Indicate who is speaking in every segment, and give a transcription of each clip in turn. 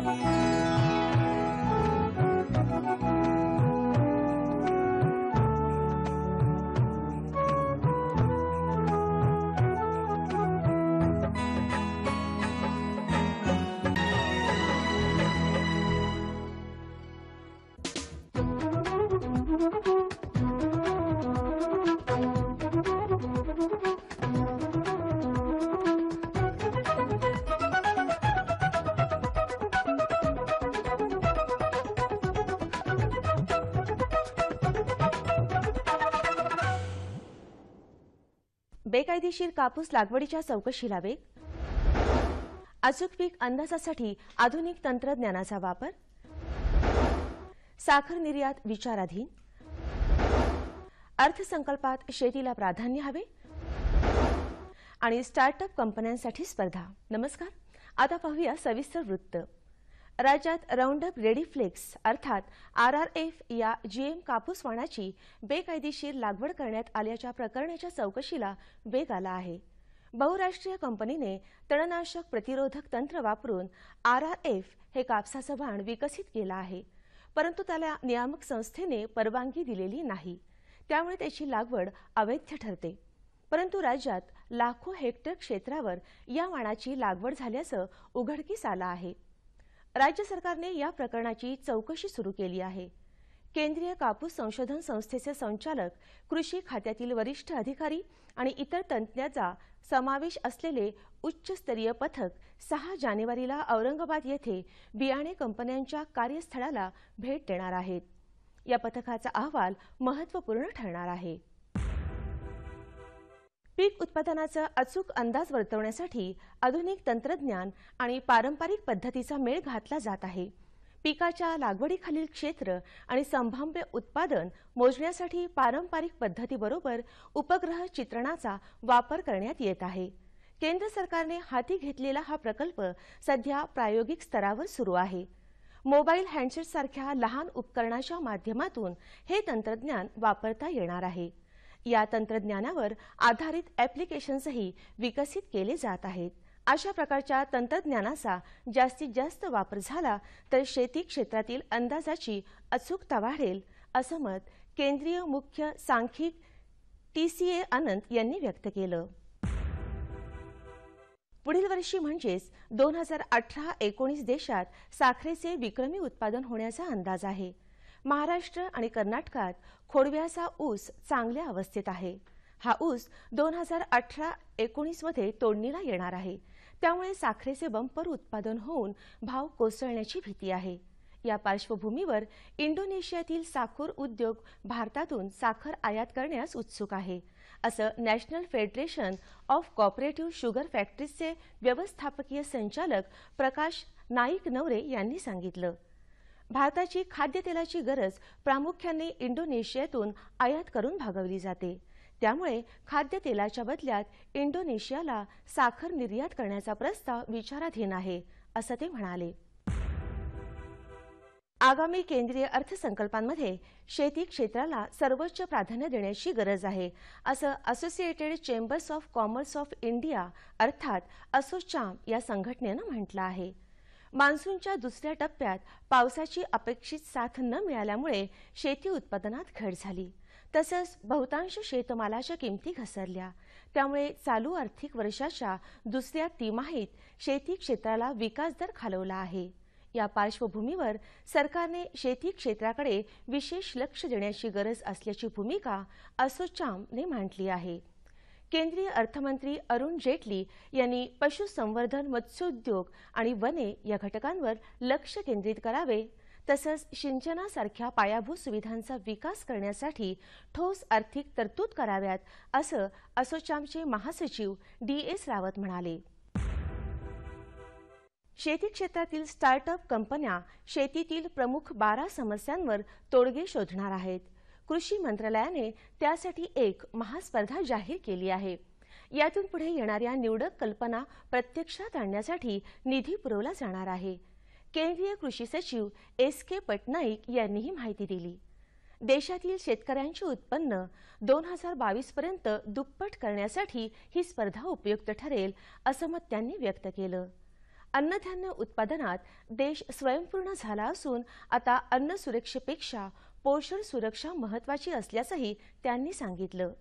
Speaker 1: you.
Speaker 2: बेकायदेशीर कापूस लागवडीच्या चौकशीला वेग अचूक पीक अंदाजासाठी आधुनिक तंत्रज्ञानाचा वापर साखर निर्यात विचाराधीन अर्थसंकल्पात शेतीला प्राधान्य हवे आणि स्टार्टअप कंपन्यांसाठी स्पर्धा नमस्कार आता पाहूया सविस्तर वृत्त राज्यात राऊंडअप रेडी अर्थात आर आर एफ या जीएम कापूस वाणाची बेकायदेशीर लागवड करण्यात आल्याच्या प्रकरणाच्या चौकशीला वेग आला आहे बहुराष्ट्रीय कंपनीने तणनाशक प्रतिरोधक तंत्र वापरून आर आर एफ हे कापसाचं वाण विकसित केलं आहे परंतु त्याला नियामक संस्थेने परवानगी दिलेली नाही त्यामुळे त्याची लागवड अवैध ठरते परंतु राज्यात लाखो हेक्टर क्षेत्रावर या वाणाची लागवड झाल्याचं उघडकीस आलं आहे राज्य सरकारने या प्रकरणाची चौकशी सुरू केली आहे केंद्रीय कापूस संशोधन संस्थेचे संचालक कृषी खात्यातील वरिष्ठ अधिकारी आणि इतर तज्ज्ञाचा समावेश असलेले उच्चस्तरीय पथक सहा जानेवारीला औरंगाबाद येथे बियाणे कंपन्यांच्या कार्यस्थळाला भेट देणार आहेत या पथकाचा अहवाल महत्त्वपूर्ण ठरणार आहे पीक उत्पादनाचा अचूक अंदाज वर्तवण्यासाठी आधुनिक तंत्रज्ञान आणि पारंपरिक पद्धतीचा मेळ घातला जात आहे पिकाच्या लागवडीखालील क्षेत्र आणि संभाव्य उत्पादन मोजण्यासाठी पारंपरिक पद्धतीबरोबर उपग्रह चित्रणाचा वापर करण्यात येत आहे केंद्र सरकारने हाती घेतलेला हा प्रकल्प सध्या प्रायोगिक स्तरावर सुरू आहे मोबाईल हँडसेटसारख्या लहान उपकरणाच्या माध्यमातून हे तंत्रज्ञान वापरता येणार आहे या तंत्रज्ञानावर आधारित ॲप्लिकेशन्सही विकसित केले जात आहेत अशा प्रकारच्या तंत्रज्ञानाचा जास्तीत जास्त वापर झाला तर शेती क्षेत्रातील अंदाजाची अचूकता वाढेल असं मत केंद्रीय मुख्य सांख्यिक टी सी ए अनंत यांनी व्यक्त केलं पुढील वर्षी म्हणजेच दोन हजार अठरा एकोणीस देशात साखरेचे विक्रमी उत्पादन होण्याचा अंदाज आहे महाराष्ट्र आणि कर्नाटकात खोडव्याचा ऊस चांगल्या अवस्थेत आहे हा ऊस दोन हजार अठरा एकोणीसमध्ये तोडणीला येणार आहे त्यामुळे साखरेचे बंपर उत्पादन होऊन भाव कोसळण्याची भीती आहे या पार्श्वभूमीवर इंडोनेशियातील साखर उद्योग भारतातून साखर आयात करण्यास उत्सुक आहे असं national federation of cooperative sugar फॅक्टरीजचे व्यवस्थापकीय संचालक प्रकाश नाईक नवरे यांनी सांगितलं भारताची खाद्यतेलाची गरज प्रामुख्याने इंडोनेशियातून आयात करून भागवली जाते त्यामुळे खाद्यतेलाच्या बदल्यात इंडोनेशियाला साखर निर्यात करण्याचा प्रस्ताव विचाराधीन आहे असं ते म्हणाले आगामी केंद्रीय अर्थसंकल्पांमध्ये शेती क्षेत्राला सर्वोच्च प्राधान्य देण्याची गरज आहे असं associated chambers of commerce of India अर्थात असोचाम या संघटनेनं म्हटलं आहे मान्सूनच्या दुसऱ्या टप्प्यात पावसाची अपेक्षित साथ न मिळाल्यामुळे शेती उत्पादनात घट झाली तसंच बहुतांश शेतमालाच्या किमती घसरल्या त्यामुळे चालू आर्थिक वर्षाच्या दुसऱ्या तिमाहीत शेती क्षेत्राला विकास दर खालवला आहे या पार्श्वभूमीवर सरकारने शेती क्षेत्राकडे विशेष लक्ष देण्याची गरज असल्याची भूमिका असोचामने मांडली आहे केंद्रीय अर्थमंत्री अरुण जेटली यांनी पशुसंवर्धन मत्स्योद्योग आणि वने या घटकांवर लक्ष केंद्रित करावे तसंच सिंचनासारख्या पायाभूत सुविधांचा विकास करण्यासाठी ठोस आर्थिक तरतूद कराव्यात असं असोचामचे महासचिव डी एस रावत म्हणाले शेती क्षेत्रातील स्टार्टअप कंपन्या शेतीतील प्रमुख बारा समस्यांवर तोडगे शोधणार आहेत कृषी मंत्रालयाने त्यासाठी एक महास्पर्धा जाहीर केली आहे यातून पुढे येणाऱ्या निवडक कल्पना प्रत्यक्षात आणण्यासाठी निधी पुरवला जाणार आहे केंद्रीय कृषी सचिव एस के पटनाईक यांनी ही माहिती दिली देशातील शेतकऱ्यांचे उत्पन्न दोन हजार बावीस पर्यंत दुप्पट करण्यासाठी ही स्पर्धा उपयुक्त ठरेल असं मत त्यांनी व्यक्त केलं अन्नधान्य उत्पादनात देश स्वयंपूर्ण झाला असून आता अन्न सुरक्षेपेक्षा पोषण सुरक्षा महत्वाची असल्याचंही त्यांनी सांगितलं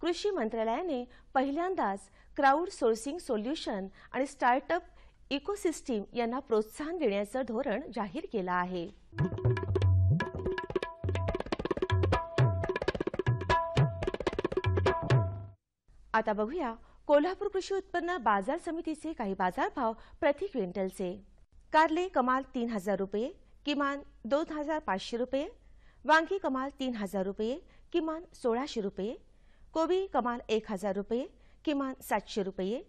Speaker 2: कृषी मंत्रालयाने पहिल्यांदाच क्राऊड सोर्सिंग सोल्युशन आणि स्टार्टअप इकोसिस्टीम यांना प्रोत्साहन देण्याचं धोरण जाहीर केलं आहे आता बघूया कोल्हापूर कृषी उत्पन्न बाजार समितीचे काही बाजारभाव प्रति क्विंटलचे कारले कमाल तीन हजार रुपये किमान दोन हजार पाचशे रुपये वांगी कमाल तीन हजार रुपये किमान सोळाशे रुपये कोबी कमाल एक हजार रुपये किमान सातशे रुपये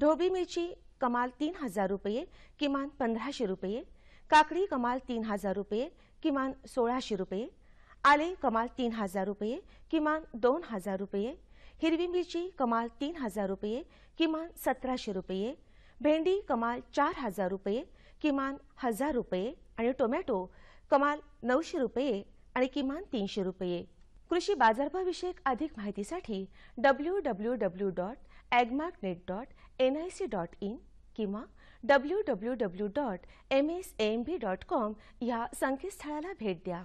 Speaker 2: ढोबी मिरची कमाल तीन हजार रुपये किमान पंधराशे रुपये काकडी कमाल तीन हजार रुपये किमान सोळाशे रुपये आले कमाल तीन हजार रुपये किमान दोन हजार रुपये हिरवी मिरची कमाल तीन हजार रुपये किमान सतराशे रुपये भेंडी कमाल चार हजार रुपये किमान हजार रुपये आणि टोमॅटो कमाल नऊशे रुपये आणि किमान तीनशे रुपये कृषी बाजारभाविषयक अधिक माहितीसाठी W W W dot agmark net dot N I C dot in किंवा W W W dot M S M B dot com या संकेतस्थळाला भेट द्या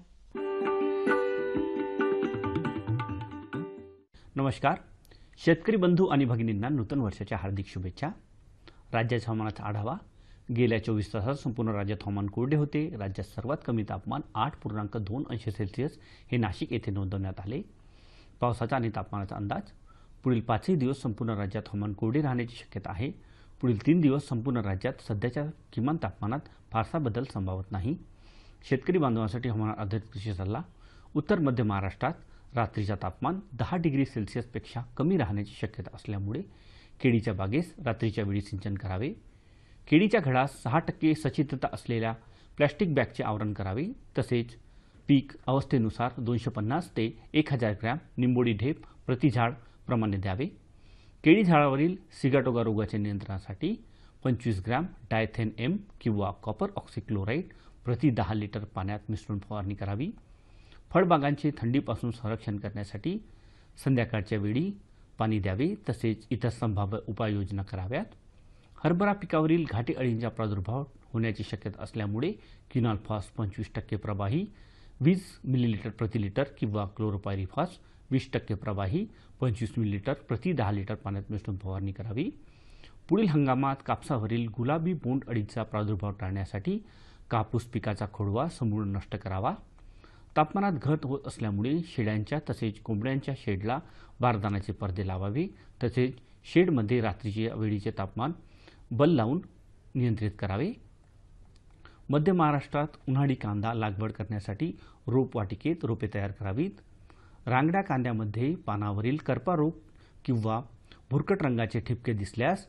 Speaker 1: नमस्कार शेतकरी बंधू आणि भगिनींना नूतन वर्षाच्या हार्दिक शुभेच्छा राज्याच्या हवामानाचा आढावा गेल्या चोवीस तासात संपूर्ण राज्यात हवामान कोरडे होते राज्यात सर्वात कमी तापमान आठ पूर्णांक दोन अंश सेल्सिअस हे नाशिक येथे नोंदवण्यात आले पावसाचा आणि तापमानाचा अंदाज पुढील पाचही दिवस संपूर्ण राज्यात हवामान कोरडे राहण्याची शक्यता आहे पुढील तीन दिवस संपूर्ण राज्यात सध्याच्या किमान तापमानात फारसा बदल संभावत नाही शेतकरी बांधवांसाठी हवामान आधारित कृषी सल्ला उत्तर मध्य महाराष्ट्रात रात्रीचा तापमान दहा डिग्री सेल्सिअसपेक्षा कमी राहण्याची शक्यता असल्यामुळे केळीच्या बागेस रात्रीच्या वेळी सिंचन करावे केळीच्या घडास सहा टक्के सचेतता असलेल्या प्लॅस्टिक बॅगचे आवरण करावे तसेच पीक अवस्थेनुसार दोनशे पन्नास ते एक हजार ग्रॅम निंबोडी ढेप प्रतिझाड प्रमाणे द्यावे केळी झाडावरील सिगाटोगा रोगाच्या नियंत्रणासाठी पंचवीस ग्रॅम डायथेन एम किंवा कॉपर ऑक्सिक्लोराईड प्रति दहा लिटर पाण्यात मिसळून फवारणी करावी फळबागांचे थंडीपासून संरक्षण करण्यासाठी संध्याकाळच्या वेळी पाणी द्यावे तसेच इतर संभाव्य उपाययोजना कराव्यात हरभरा पिकावरील घाटे अळींचा प्रादुर्भाव होण्याची शक्यता असल्यामुळे फॉस पंचवीस टक्के प्रवाही वीस मिलीलिटर प्रति लिटर किंवा फॉस वीस टक्के प्रवाही पंचवीस मिलीलिटर प्रति दहा लिटर पाण्यात मिसळून फवारणी करावी पुढील हंगामात कापसावरील गुलाबी बोंड अळीचा प्रादुर्भाव टाळण्यासाठी कापूस पिकाचा खोडवा समूळ नष्ट करावा तापमानात घट होत असल्यामुळे शेड्यांच्या तसेच कोंबड्यांच्या शेडला बारदानाचे पडदे लावावे तसेच शेडमध्ये रात्रीचे वेळीचे तापमान बल लावून नियंत्रित करावे मध्य महाराष्ट्रात उन्हाळी कांदा लागवड करण्यासाठी रोपवाटिकेत रोपे तयार करावीत रांगड्या कांद्यामध्ये पानावरील करपा किंवा भुरकट रंगाचे ठिपके दिसल्यास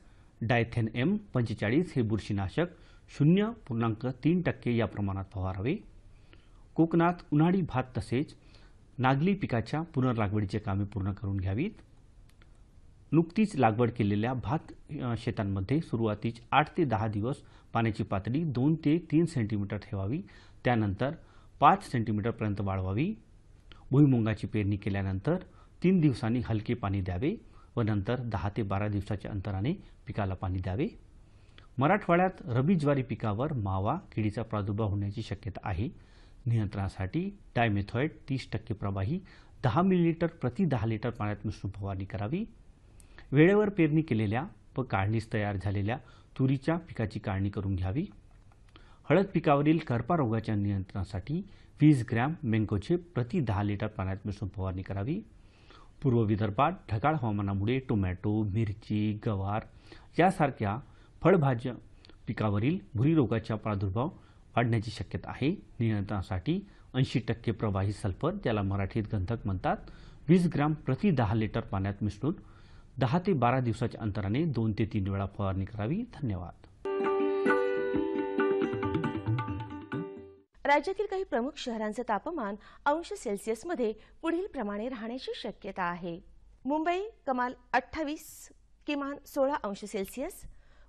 Speaker 1: डायथेन एम पंचेचाळीस हे बुरशीनाशक शून्य पूर्णांक तीन टक्के या प्रमाणात फवारावे कोकणात उन्हाळी भात तसेच नागली पिकाच्या पुनर्लागवडीचे कामे पूर्ण करून घ्यावीत नुकतीच लागवड केलेल्या भात शेतांमध्ये सुरुवातीच आठ ते दहा दिवस पाण्याची पातळी दोन ते तीन सेंटीमीटर ठेवावी त्यानंतर पाच सेंटीमीटरपर्यंत वाढवावी भुईमुंगाची पेरणी केल्यानंतर तीन दिवसांनी हलके पाणी द्यावे व नंतर दहा ते बारा दिवसाच्या अंतराने पिकाला पाणी द्यावे मराठवाड्यात रबी ज्वारी पिकावर मावा किडीचा प्रादुर्भाव होण्याची शक्यता आहे नियंत्रणासाठी डायमेथॉइड तीस टक्के प्रवाही दहा मिलीलिटर प्रति दहा लिटर पाण्यात मिसळून फवारणी करावी वेळेवर पेरणी केलेल्या व काढणीस तयार झालेल्या तुरीच्या पिकाची काढणी करून घ्यावी हळद पिकावरील करपा रोगाच्या नियंत्रणासाठी वीस ग्रॅम मेंगोचे प्रति दहा लिटर पाण्यात मिसळून फवारणी करावी पूर्व विदर्भात ढगाळ हवामानामुळे टोमॅटो मिरची गवार यासारख्या फळभाज्या पिकावरील भुरी रोगाचा प्रादुर्भाव वाढण्याची शक्यता आहे नियंत्रणासाठी ऐंशी टक्के प्रवाही सल्फर ज्याला मराठीत गंधक म्हणतात वीस ग्रॅम प्रति दहा लिटर पाण्यात मिसळून दहा ते बारा दिवसाच्या अंतराने दोन ते तीन वेळा फवारणी करावी धन्यवाद
Speaker 2: राज्यातील काही प्रमुख शहरांचं तापमान अंश सेल्सिअसमध्ये पुढील प्रमाणे राहण्याची शक्यता आहे मुंबई कमाल अठ्ठावीस किमान सोळा अंश सेल्सिअस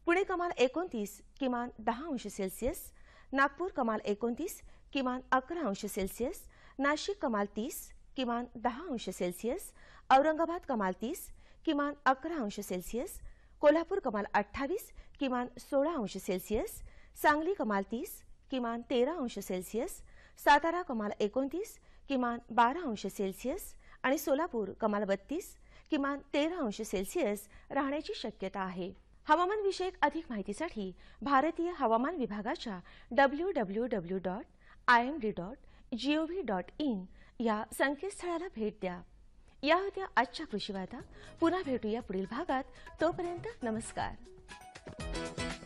Speaker 2: पुणे कमाल एकोणतीस किमान दहा अंश सेल्सिअस नागपूर कमाल एकोणतीस किमान अकरा अंश सेल्सिअस नाशिक कमाल तीस किमान दहा अंश सेल्सिअस औरंगाबाद कमाल तीस किमान अकरा अंश सेल्सिअस कोल्हापूर कमाल अठ्ठावीस किमान सोळा अंश सेल्सिअस सांगली कमाल तीस किमान तेरा अंश सेल्सिअस सातारा कमाल एकोणतीस किमान बारा अंश सेल्सिअस आणि सोलापूर कमाल बत्तीस किमान तेरा अंश सेल्सिअस राहण्याची शक्यता आहे हवामानविषयक अधिक माहितीसाठी भारतीय हवामान विभागाच्या W W W dot I M D dot G dot in या संकेतस्थळाला भेट द्या या होत्या आजच्या कृषी वार्ता पुन्हा भेटूया पुढील भागात तोपर्यंत नमस्कार